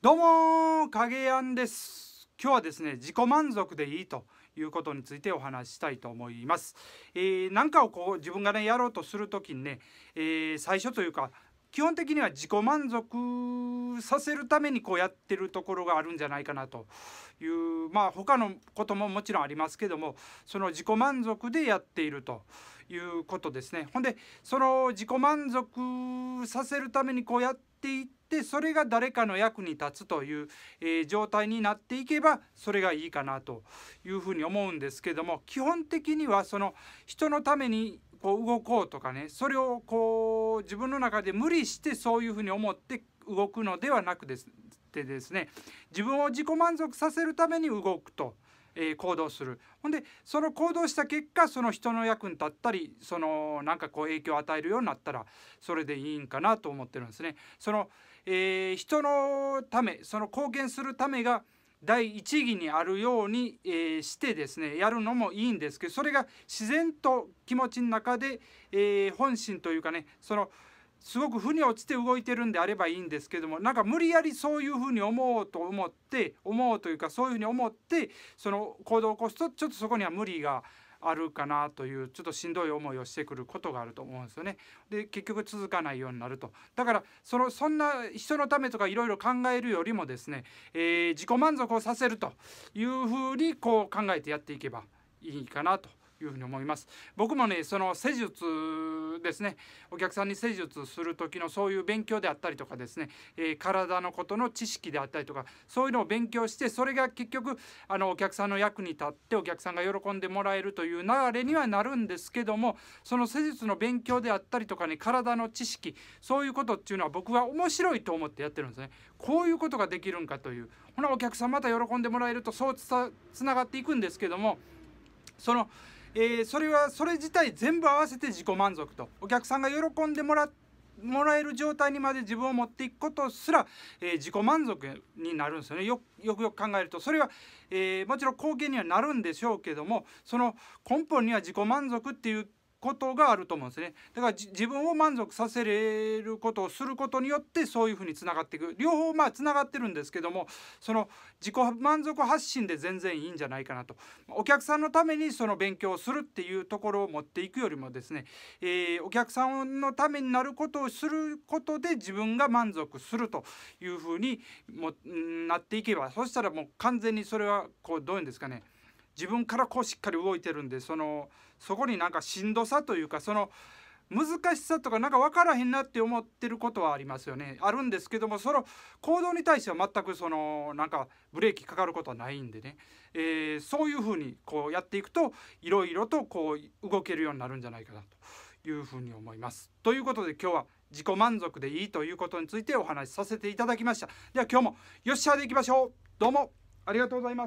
どうも影やんです今日はですね自己満足でいいということについてお話したいと思います、えー、なんかをこう自分がねやろうとする時にね、えー、最初というか基本的には自己満足させるためにこうやってるところがあるんじゃないかなというまあ他のことももちろんありますけどもその自己満足でやっているということですね。ほんでその自己満足させるためにこうやっていってってそれが誰かの役に立つという、えー、状態になっていけばそれがいいかなというふうに思うんですけども基本的にはその人のためにこう動こうとかねそれをこう自分の中で無理してそういうふうに思って動くのではなくですでですね自分を自己満足させるために動くと。え行動するほんでその行動した結果その人の役に立ったりそのなんかこう影響を与えるようになったらそれでいいんかなと思ってるんですね。そのえー、人のためその貢献するためが第一義にあるように、えー、してですねやるのもいいんですけどそれが自然と気持ちの中で、えー、本心というかねその、すごく腑に落ちて動いてるんであればいいんですけどもなんか無理やりそういうふうに思おうと思って思うというかそういうふうに思ってその行動を起こすとちょっとそこには無理があるかなというちょっとしんどい思いをしてくることがあると思うんですよね。で結局続かないようになるとだからそのそんな人のためとかいろいろ考えるよりもですね、えー、自己満足をさせるというふうにこう考えてやっていけばいいかなというふうに思います。僕もねその施術ですねお客さんに施術する時のそういう勉強であったりとかですね、えー、体のことの知識であったりとかそういうのを勉強してそれが結局あのお客さんの役に立ってお客さんが喜んでもらえるという流れにはなるんですけどもその施術の勉強であったりとかね体の知識そういうことっていうのは僕は面白いと思ってやってるんですね。こういうことができるんかというほなお客さんまた喜んでもらえるとそうつながっていくんですけどもその。えー、それはそれ自体全部合わせて自己満足とお客さんが喜んでもらもらえる状態にまで自分を持っていくことすら、えー、自己満足になるんですよねよくよく考えるとそれは、えー、もちろん貢献にはなるんでしょうけどもその根本には自己満足っていうことがあると思うんですねだから自分を満足させれることをすることによってそういうふうにつながっていく両方まあつながってるんですけどもその自己満足発信で全然いいんじゃないかなとお客さんのためにその勉強をするっていうところを持っていくよりもですね、えー、お客さんのためになることをすることで自分が満足するというふうにもなっていけばそしたらもう完全にそれはこうどういうんですかね自分からこうしっかり動いてるんでそのそこになんかしんどさというかその難しさとかなんか分からへんなって思ってることはありますよねあるんですけどもその行動に対しては全くそのなんかブレーキかかることはないんでね、えー、そういうふうにこうやっていくといろいろとこう動けるようになるんじゃないかなというふうに思います。ということで今日は自己満足でいいということについてお話しさせていただきました。では今日もよっしゃでいきましょうどうもありがとうございます。